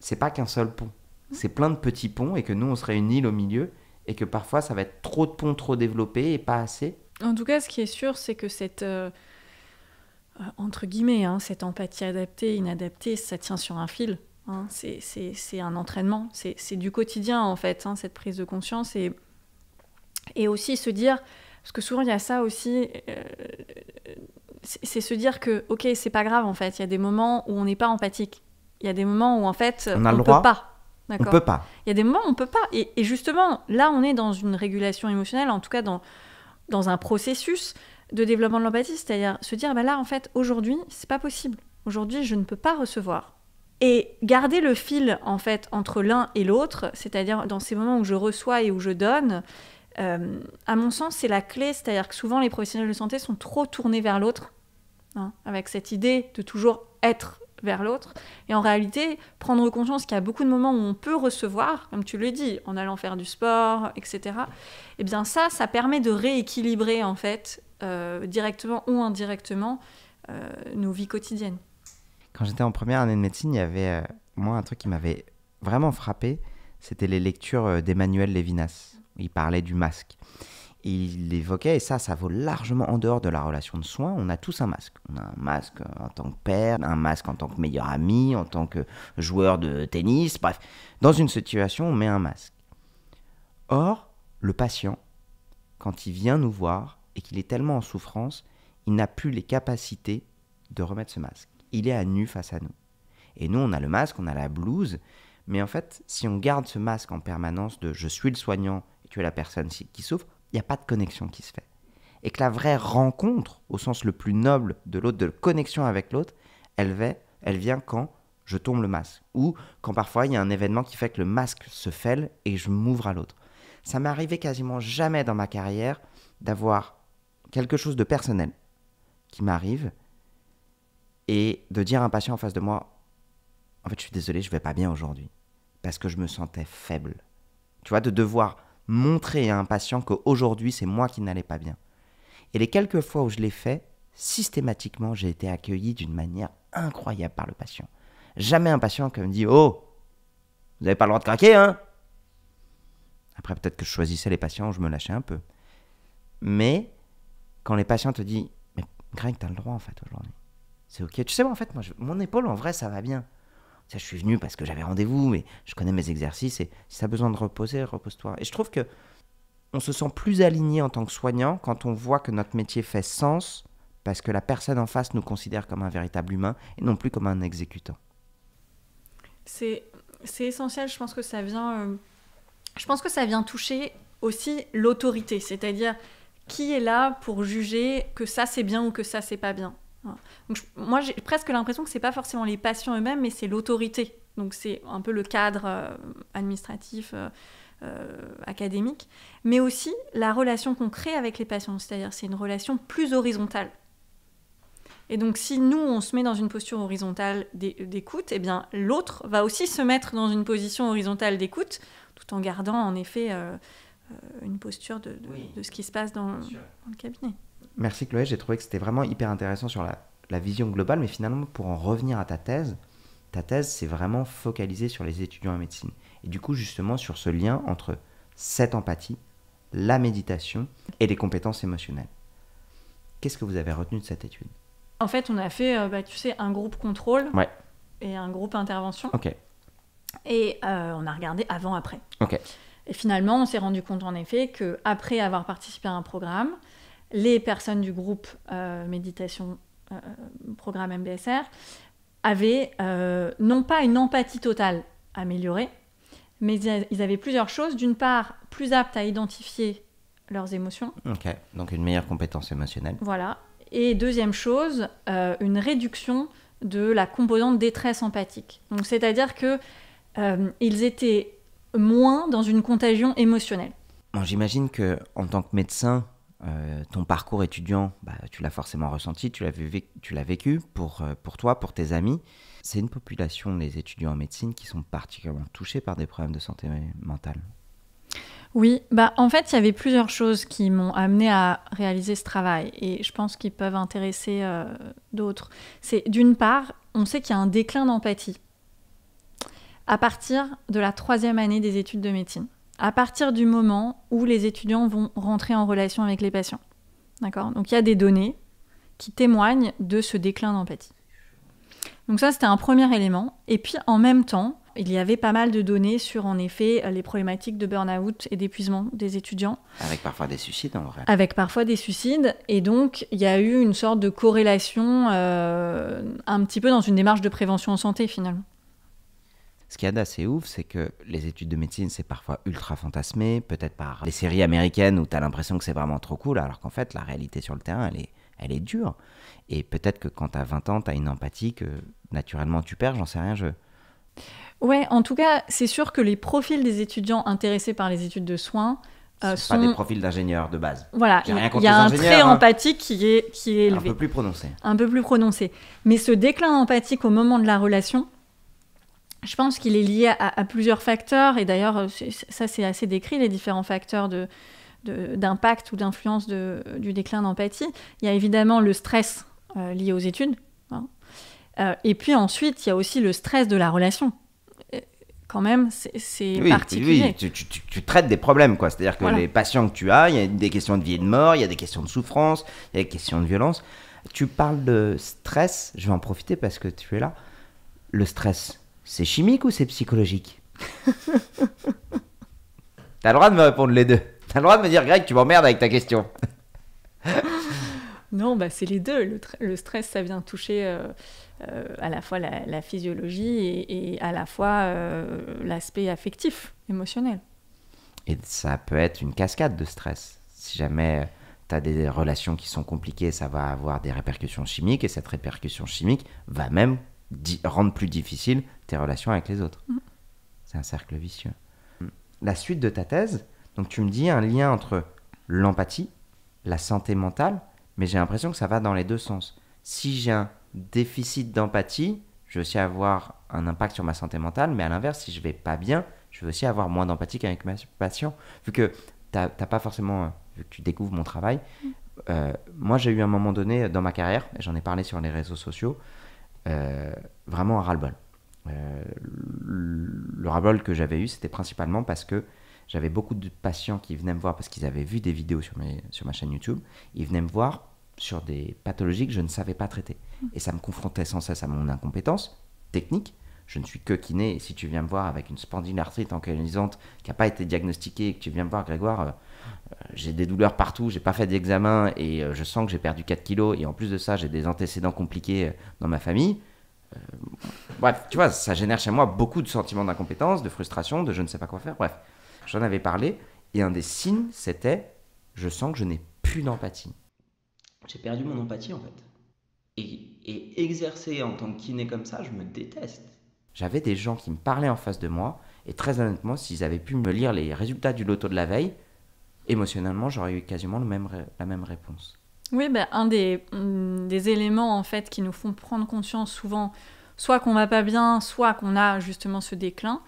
c'est pas qu'un seul pont. Mmh. C'est plein de petits ponts et que nous, on serait une île au milieu et que parfois, ça va être trop de ponts trop développés et pas assez. En tout cas, ce qui est sûr, c'est que cette. Euh, euh, entre guillemets, hein, cette empathie adaptée, inadaptée, ça tient sur un fil. Hein. C'est un entraînement. C'est du quotidien, en fait, hein, cette prise de conscience. Et et aussi se dire, parce que souvent il y a ça aussi, euh, c'est se dire que, ok, c'est pas grave en fait, il y a des moments où on n'est pas empathique. Il y a des moments où en fait on, ne peut pas. On peut pas. Il y a des moments où on peut pas. Et, justement, là on est dans une régulation émotionnelle, en tout cas dans, dans un processus de développement de l'empathie, c'est-à-dire se dire, bah là en fait, aujourd'hui, c'est pas possible. Aujourd'hui, je ne peux pas recevoir. Et garder le fil en fait entre l'un et l'autre, c'est-à-dire dans ces moments où je reçois et où je donne, euh, à mon sens, c'est la clé, c'est-à-dire que souvent les professionnels de santé sont trop tournés vers l'autre, hein, avec cette idée de toujours être vers l'autre. Et en réalité, prendre conscience qu'il y a beaucoup de moments où on peut recevoir, comme tu le dis, en allant faire du sport, etc. Eh bien ça, ça permet de rééquilibrer en fait, euh, directement ou indirectement, euh, nos vies quotidiennes. Quand j'étais en première année de médecine, il y avait moi un truc qui m'avait vraiment frappé, c'était les lectures d'Emmanuel Levinas. Il parlait du masque. il évoquait, et ça, ça vaut largement en dehors de la relation de soins, on a tous un masque. On a un masque en tant que père, un masque en tant que meilleur ami, en tant que joueur de tennis, bref. Dans une situation, on met un masque. Or, le patient, quand il vient nous voir et qu'il est tellement en souffrance, il n'a plus les capacités de remettre ce masque. Il est à nu face à nous. Et nous, on a le masque, on a la blouse, mais en fait, si on garde ce masque en permanence de je suis le soignant, la personne qui souffre, il n'y a pas de connexion qui se fait. Et que la vraie rencontre, au sens le plus noble de l'autre, de connexion avec l'autre, elle, elle vient quand je tombe le masque. Ou quand parfois il y a un événement qui fait que le masque se fêle et je m'ouvre à l'autre. Ça m'est arrivé quasiment jamais dans ma carrière d'avoir quelque chose de personnel qui m'arrive et de dire à un patient en face de moi En fait, je suis désolé, je vais pas bien aujourd'hui. Parce que je me sentais faible. Tu vois, de devoir montrer à un patient qu'aujourd'hui, c'est moi qui n'allais pas bien. Et les quelques fois où je l'ai fait, systématiquement, j'ai été accueilli d'une manière incroyable par le patient. Jamais un patient qui me dit Oh, vous n'avez pas le droit de craquer, hein Après, peut-être que je choisissais les patients où je me lâchais un peu. Mais quand les patients te disent Mais Greg, as le droit en fait aujourd'hui. C'est ok. Tu sais, moi, en fait, mon épaule, en vrai, ça va bien je suis venu parce que j'avais rendez-vous, mais je connais mes exercices et si tu as besoin de reposer, repose-toi. Et je trouve que on se sent plus aligné en tant que soignant quand on voit que notre métier fait sens parce que la personne en face nous considère comme un véritable humain et non plus comme un exécutant. C'est essentiel, je pense que ça vient euh, je pense que ça vient toucher aussi l'autorité, c'est-à-dire qui est là pour juger que ça c'est bien ou que ça c'est pas bien moi, j'ai presque l'impression que c'est pas forcément les patients eux-mêmes, mais c'est l'autorité. Donc, c'est un peu le cadre euh, administratif, euh, euh, académique, mais aussi la relation qu'on crée avec les patients. C'est-à-dire, c'est une relation plus horizontale. Et donc, si nous, on se met dans une posture horizontale d'écoute, et eh bien, l'autre va aussi se mettre dans une position horizontale d'écoute, tout en gardant, en effet, une posture de, ce qui se passe dans le cabinet. Merci Chloé, j'ai trouvé que c'était vraiment hyper intéressant sur la, vision globale, mais finalement pour en revenir à ta thèse, ta thèse s'est vraiment focalisée sur les étudiants en médecine. Et du coup justement sur ce lien entre cette empathie, la méditation et les compétences émotionnelles. Qu'est-ce que vous avez retenu de cette étude En fait on a fait, euh, bah, tu sais, un groupe contrôle et un groupe intervention. Et euh, on a regardé avant-après. Et finalement, on s'est rendu compte en effet que après avoir participé à un programme, les personnes du groupe euh, méditation euh, programme MBSR avaient euh, non pas une empathie totale améliorée, mais ils avaient plusieurs choses. D'une part, plus aptes à identifier leurs émotions. Ok, donc une meilleure compétence émotionnelle. Voilà. Et deuxième chose, une réduction de la composante détresse empathique. Donc c'est-à-dire que ils étaient moins dans une contagion émotionnelle. Bon, J'imagine que en tant que médecin, euh, ton parcours étudiant, bah, tu l'as forcément ressenti, tu l'as vécu, vécu euh, pour, toi, pour tes amis. C'est une population, les étudiants en médecine, qui sont particulièrement touchés par des problèmes de santé mentale. Oui, bah en fait, il y avait plusieurs choses qui m'ont amené à réaliser ce travail et je pense qu'ils peuvent intéresser euh, d'autres. C'est d'une part, on sait qu'il y a un déclin d'empathie à partir de la troisième année des études de médecine à partir du moment où les étudiants vont rentrer en relation avec les patients. D'accord Donc il y a des données qui témoignent de ce déclin d'empathie. Donc ça, c'était un premier élément. Et puis en même temps, il y avait pas mal de données sur, en effet, les problématiques de burn-out et d'épuisement des étudiants. Avec parfois des suicides, en vrai. Avec parfois des suicides. Et donc, il y a eu une sorte de corrélation, euh, un petit peu dans une démarche de prévention en santé, finalement. Ce qu'il y a ouf, c'est que les études de médecine, c'est parfois ultra fantasmé, peut-être par les séries américaines où tu as l'impression que c'est vraiment trop cool, alors qu'en fait, la réalité sur le terrain, elle est, elle est dure. Et peut-être que quand tu as 20 ans, tu as une empathie que naturellement tu perds, j'en sais rien, je. Ouais, en tout cas, c'est sûr que les profils des étudiants intéressés par les études de soins, euh, sont... pas des profils d'ingénieurs de base. Voilà, il y a un trait hein. empathique qui est, qui est élevé. Un peu plus prononcé. Un peu plus prononcé. Mais ce déclin empathique au moment de la relation, je pense qu'il est lié à, plusieurs facteurs, et d'ailleurs, euh, ça c'est assez décrit, les différents facteurs de, d'impact ou d'influence du déclin d'empathie. Il y a évidemment le stress euh, lié aux études. Hein. Euh, et puis ensuite, il y a aussi le stress de la relation. Quand même, c'est oui, particulier. Oui, tu, traites des problèmes, quoi. C'est-à-dire que les patients que tu as, il y a des questions de vie et de mort, il y a des questions de souffrance, il y a des questions de violence. Tu parles de stress, je vais en profiter parce que tu es là. Le stress, c'est chimique ou c'est psychologique T'as le droit de me répondre les deux. T'as le droit de me dire, Greg, tu m'emmerdes avec ta question. non, bah, c'est les deux. Le, stress, ça vient toucher euh, euh, à la fois la, physiologie et, à la fois euh, l'aspect affectif, émotionnel. Et ça peut être une cascade de stress. Si jamais tu as des relations qui sont compliquées, ça va avoir des répercussions chimiques et cette répercussion chimique va même rendre plus difficile tes relations avec les autres. Mm. C'est un cercle vicieux. Mm. La suite de ta thèse, donc tu me dis un lien entre l'empathie, la santé mentale, mais j'ai l'impression que ça va dans les deux sens. Si j'ai un déficit d'empathie, je vais aussi avoir un impact sur ma santé mentale, mais à l'inverse, si je vais pas bien, je vais aussi avoir moins d'empathie qu'avec mes patients. Vu que t'as pas forcément, euh, vu que tu découvres mon travail, mm. euh, moi j'ai eu un moment donné euh, dans ma carrière, et j'en ai parlé sur les réseaux sociaux, euh, vraiment un ras-le-bol. Euh, le ras-le-bol que j'avais eu, c'était principalement parce que j'avais beaucoup de patients qui venaient me voir parce qu'ils avaient vu des vidéos sur, mes, sur ma chaîne YouTube. Ils venaient me voir sur des pathologies que je ne savais pas traiter. Et ça me confrontait sans cesse à mon incompétence technique. Je ne suis que kiné. Et si tu viens me voir avec une spondylarthrite ankylosante qui n'a pas été diagnostiquée et que tu viens me voir, Grégoire, euh, euh, j'ai des douleurs partout, j'ai pas fait d'examen et euh, je sens que j'ai perdu 4 kilos et en plus de ça, j'ai des antécédents compliqués euh, dans ma famille. bref, tu vois, ça génère chez moi beaucoup de sentiments d'incompétence, de frustration, de je ne sais pas quoi faire. Bref, j'en avais parlé et un des signes, c'était je sens que je n'ai plus d'empathie. J'ai perdu mon empathie en fait. Et, et exercer en tant que kiné comme ça, je me déteste. J'avais des gens qui me parlaient en face de moi et très honnêtement, s'ils avaient pu me lire les résultats du loto de la veille, émotionnellement, j'aurais eu quasiment le même, la même réponse. Oui, ben un mm, des, éléments en fait qui nous font prendre conscience souvent, soit qu'on va pas bien, soit qu'on a justement ce déclin,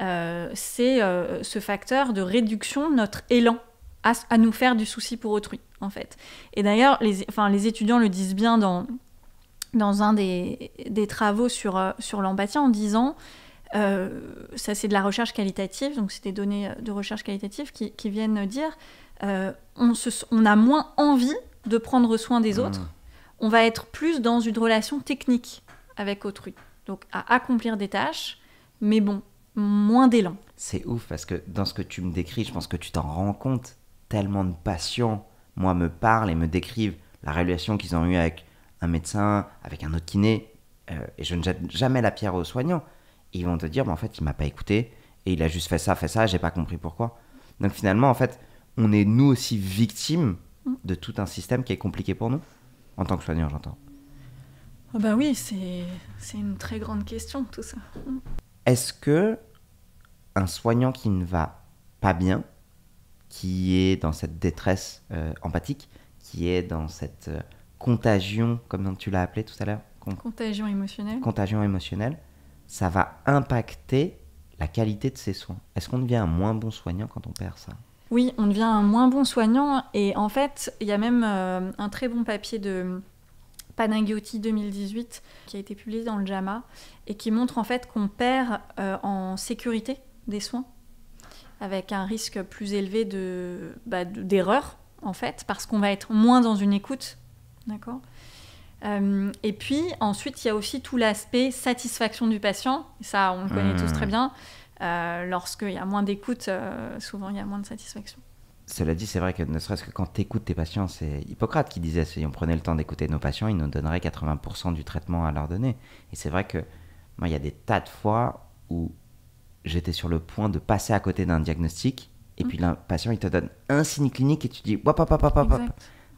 euh, c'est euh, ce facteur de réduction notre élan à, nous faire du souci pour autrui, en fait. Et d'ailleurs, les, enfin, les étudiants le disent bien dans, dans un des, travaux sur, euh, sur l'empathie en disant euh, ça, c'est de la recherche qualitative, donc c'est des données euh, de recherche qualitative qui, viennent dire euh, on, a moins envie de prendre soin des ah. autres, on va être plus dans une relation technique avec autrui, donc à accomplir des tâches, mais bon, moins d'élan. C'est ouf parce que dans ce que tu me décris, je pense que tu t'en rends compte. Tellement de patients, moi, me parlent et me décrivent la relation qu'ils ont eue avec un médecin, avec un autre kiné, et je ne jette jamais la pierre aux soignants, ils vont te dire, mais en fait, il m'a pas écouté et il a juste fait ça, fait ça, j'ai pas compris pourquoi. Donc finalement, en fait, on est nous aussi victimes mm. de tout un système qui est compliqué pour nous, en tant que soignants, j'entends. ben oui, c'est une très grande question, tout ça. Mm. Est-ce que un soignant qui ne va pas bien, qui est dans cette détresse euh, empathique, qui est dans cette euh, contagion, comme tu l'as appelé tout à l'heure, contagion émotionnelle, contagion émotionnelle, ça va impacter la qualité de ses soins. Est-ce qu'on devient un moins bon soignant quand on perd ça Oui, on devient un moins bon soignant. Et en fait, il y a même euh, un très bon papier de Panagioti 2018 qui a été publié dans le JAMA et qui montre en fait qu'on perd euh, en sécurité des soins avec un risque plus élevé bah, de d'erreur en fait parce qu'on va être moins dans une écoute d'accord euh, et puis ensuite, il y a aussi tout l'aspect satisfaction du patient. Ça, on le connaît tous très mmh. bien. Euh, Lorsqu'il y a moins d'écoute, euh, souvent il y a moins de satisfaction. Cela dit, c'est vrai que ne serait-ce que quand tu écoutes tes patients, c'est Hippocrate qui disait si on prenait le temps d'écouter nos patients, ils nous donneraient 80% du traitement à leur donner. Et c'est vrai que moi, il y a des tas de fois où j'étais sur le point de passer à côté d'un diagnostic, et puis le patient, il te donne un signe clinique et tu dis,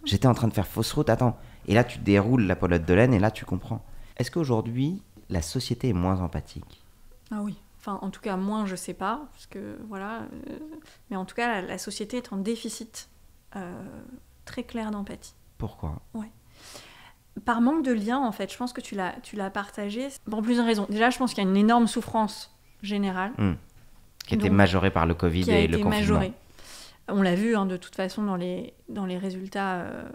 J'étais en train de faire fausse route, attends, et là, tu déroules la pelote de laine et là, tu comprends. Est-ce qu'aujourd'hui, la société est moins empathique Ah oui. Enfin, en tout cas, moins, je sais pas, parce que voilà. Euh, mais en tout cas, la, société est en déficit euh, très clair d'empathie. Pourquoi Oui. Par manque de lien, en fait, je pense que tu l'as, tu l'as partagé pour plusieurs raisons. Déjà, je pense qu'il y a une énorme souffrance générale. Hmm. Qui était majorée par le Covid et le Majorée. On l'a vu, hein, de toute façon, dans les, dans les résultats. Euh,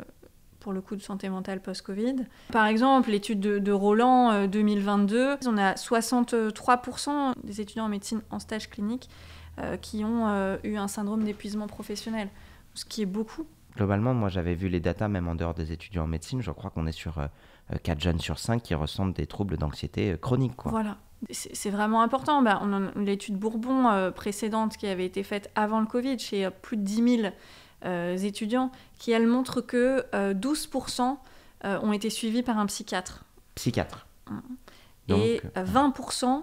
pour le coup de santé mentale post-Covid. Par exemple, l'étude de, Roland 2022, euh, on a 63% des étudiants en médecine en stage clinique euh, qui ont euh, eu un syndrome d'épuisement professionnel, ce qui est beaucoup. Globalement, moi j'avais vu les datas même en dehors des étudiants en médecine, je crois qu'on est sur 4 jeunes sur 5 qui ressentent des troubles d'anxiété chronique. Voilà, c'est vraiment important. Bah, L'étude Bourbon précédente qui avait été faite avant le Covid chez plus de 10 000 euh, étudiants, qui elles montrent que 12% euh, euh, ont été suivis par un psychiatre. Psychiatre. Mm. Et 20%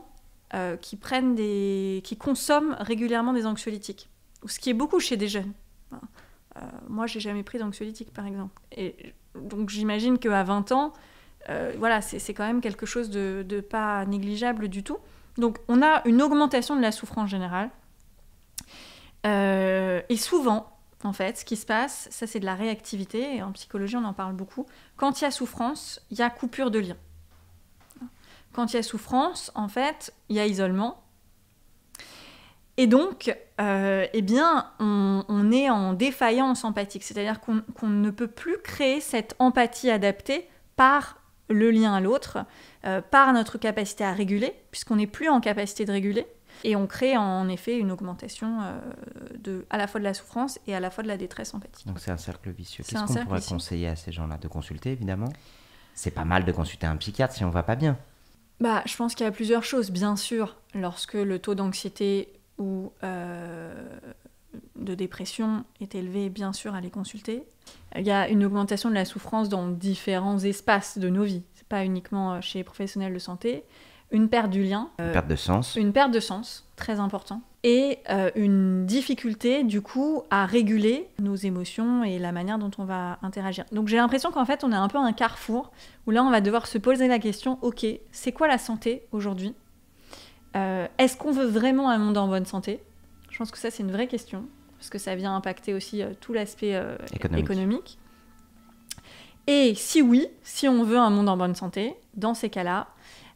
qui prennent des, qui consomment régulièrement des anxiolytiques, ce qui est beaucoup chez des jeunes. Moi, hein. moi, j'ai jamais pris d'anxiolytique, par exemple. Et donc, j'imagine qu'à 20 ans, voilà, c'est quand même quelque chose de, pas négligeable du tout. Donc, on a une augmentation de la souffrance générale. et souvent, en fait. Ce qui se passe, ça c'est de la réactivité, et en psychologie on en parle beaucoup. Quand il y a souffrance, il y a coupure de lien. Quand il y a souffrance, en fait, il y a isolement. Et donc, euh, eh bien, on, est en défaillance empathique, c'est-à-dire qu'on ne peut plus créer cette empathie adaptée par le lien à l'autre, euh, par notre capacité à réguler, puisqu'on n'est plus en capacité de réguler. Et on crée en effet une augmentation euh, de, à la fois de la souffrance et à la fois de la détresse empathique. Donc c'est un cercle vicieux. Qu'est-ce qu'on pourrait conseiller à ces gens-là De consulter évidemment C'est pas mal de consulter un psychiatre si on va pas bien. Bah, je pense qu'il y a plusieurs choses. Bien sûr, lorsque le taux d'anxiété ou euh, de dépression est élevé, bien sûr, à les consulter. Il y a une augmentation de la souffrance dans différents espaces de nos vies. C'est pas uniquement euh, chez les professionnels de santé une perte du lien, une euh, perte de sens, une perte de sens, très important, et euh, une difficulté du coup à réguler nos émotions et la manière dont on va interagir. Donc j'ai l'impression qu'en fait on est un peu un carrefour où là on va devoir se poser la question, ok, c'est quoi la santé aujourd'hui euh, Est-ce qu'on veut vraiment un monde en bonne santé Je pense que ça c'est une vraie question, parce que ça vient impacter aussi tout l'aspect économique. Et si oui, si on veut un monde en bonne santé, dans ces cas-là,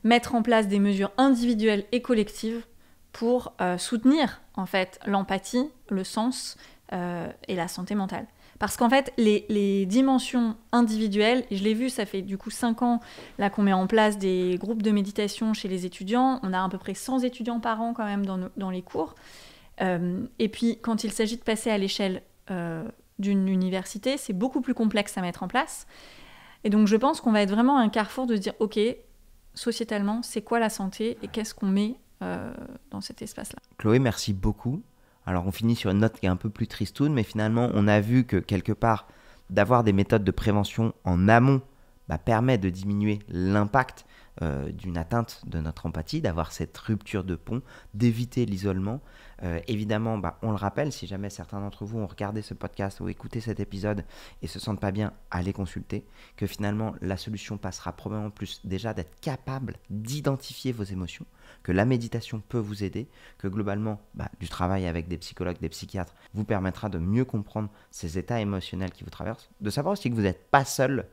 mettre en place des mesures individuelles et collectives pour euh, soutenir en fait l'empathie, le sens euh, et la santé mentale. Parce qu'en fait, les, les, dimensions individuelles, et je l'ai vu, ça fait du coup 5 ans là qu'on met en place des groupes de méditation chez les étudiants. On a à peu près 100 étudiants par an quand même dans, dans les cours. Euh, et puis quand il s'agit de passer à l'échelle d'une université, c'est beaucoup plus complexe à mettre en place. Et donc je pense qu'on va être vraiment à un carrefour de se dire, ok, sociétalement, c'est quoi la santé et qu'est-ce qu'on met euh, dans cet espace-là. Chloé, merci beaucoup. Alors on finit sur une note qui est un peu plus tristoune, mais finalement on a vu que quelque part d'avoir des méthodes de prévention en amont bah, permet de diminuer l'impact euh, d'une atteinte de notre empathie, d'avoir cette rupture de pont, d'éviter l'isolement. Euh, évidemment, bah, on le rappelle, si jamais certains d'entre vous ont regardé ce podcast ou écouté cet épisode et se sentent pas bien, allez consulter, que finalement la solution passera probablement plus déjà d'être capable d'identifier vos émotions, que la méditation peut vous aider, que globalement bah, du travail avec des psychologues, des psychiatres vous permettra de mieux comprendre ces états émotionnels qui vous traversent, de savoir aussi que vous n'êtes pas seul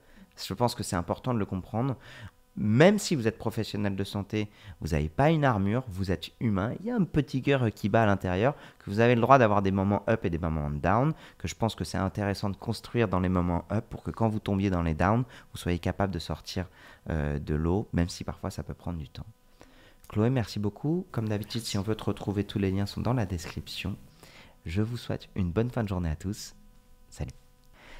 je pense que c'est important de le comprendre même si vous êtes professionnel de santé, vous n'avez pas une armure, vous êtes humain, il y a un petit cœur qui bat à l'intérieur, que vous avez le droit d'avoir des moments up et des moments down, que je pense que c'est intéressant de construire dans les moments up pour que quand vous tombiez dans les down, vous soyez capable de sortir euh, de l'eau, même si parfois ça peut prendre du temps. Chloé, merci beaucoup. Comme d'habitude, si on veut te retrouver, tous les liens sont dans la description. Je vous souhaite une bonne fin de journée à tous. Salut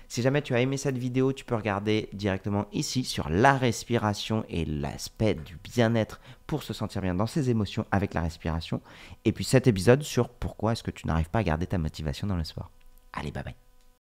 si jamais tu as aimé cette vidéo, tu peux regarder directement ici sur la respiration et l'aspect du bien-être pour se sentir bien dans ses émotions avec la respiration. Et puis cet épisode sur pourquoi est-ce que tu n'arrives pas à garder ta motivation dans le sport. Allez, bye bye.